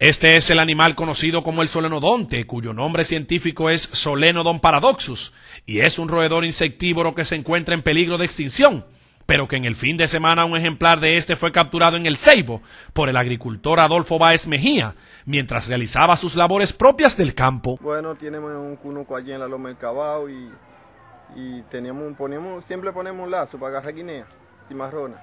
Este es el animal conocido como el solenodonte, cuyo nombre científico es Solenodon paradoxus, y es un roedor insectívoro que se encuentra en peligro de extinción, pero que en el fin de semana un ejemplar de este fue capturado en el Ceibo por el agricultor Adolfo Báez Mejía, mientras realizaba sus labores propias del campo. Bueno, tenemos un cunuco allí en la Loma del Cabao y, y tenemos, ponemos, siempre ponemos un lazo para agarrar guinea, cimarrona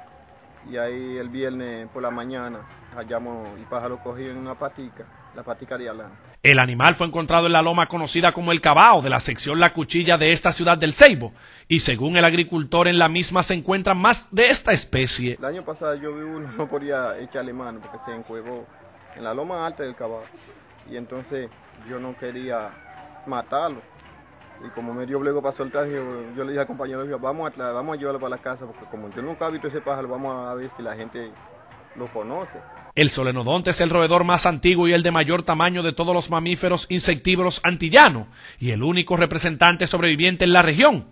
y ahí el viernes por la mañana hallamos el pájaro cogido en una patica, la patica de El animal fue encontrado en la loma conocida como el Cabao de la sección La Cuchilla de esta ciudad del Ceibo y según el agricultor en la misma se encuentran más de esta especie. El año pasado yo vi uno, no podía echarle mano porque se encuevó en la loma alta del Cabao y entonces yo no quería matarlo y como medio oblego pasó el traje, yo le dije al compañero, vamos a, vamos a llevarlo para la casa, porque como yo nunca he visto ese pájaro, vamos a ver si la gente lo conoce. El solenodonte es el roedor más antiguo y el de mayor tamaño de todos los mamíferos insectívoros antillano y el único representante sobreviviente en la región.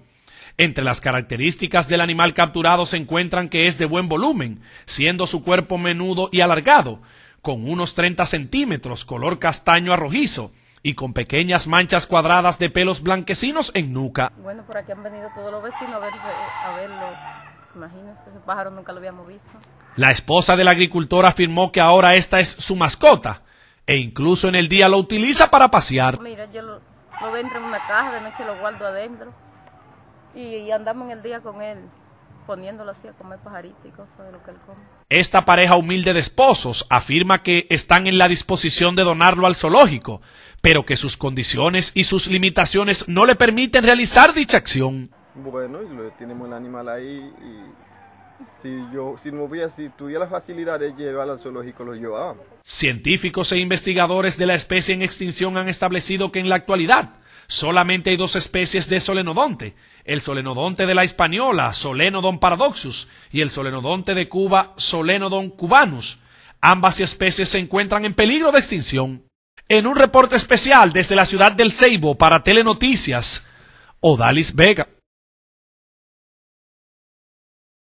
Entre las características del animal capturado se encuentran que es de buen volumen, siendo su cuerpo menudo y alargado, con unos 30 centímetros, color castaño a rojizo, y con pequeñas manchas cuadradas de pelos blanquecinos en nuca. Bueno, por aquí han venido todos los vecinos a, ver, a verlo. Imagínense, ese pájaro nunca lo habíamos visto. La esposa del agricultor afirmó que ahora esta es su mascota e incluso en el día lo utiliza para pasear. Mira, yo lo, lo dentro en una caja, de noche lo guardo adentro y andamos en el día con él poniéndolo así a comer de lo que él come. Esta pareja humilde de esposos afirma que están en la disposición de donarlo al zoológico, pero que sus condiciones y sus limitaciones no le permiten realizar dicha acción. Bueno, y tenemos el animal ahí y si yo si, si tuviera la facilidad de llevarlo al zoológico, lo llevaba. Científicos e investigadores de la especie en extinción han establecido que en la actualidad Solamente hay dos especies de solenodonte, el solenodonte de la Española, Solenodon paradoxus, y el solenodonte de Cuba, Solenodon cubanus. Ambas especies se encuentran en peligro de extinción. En un reporte especial desde la ciudad del Ceibo para Telenoticias, Odalis Vega.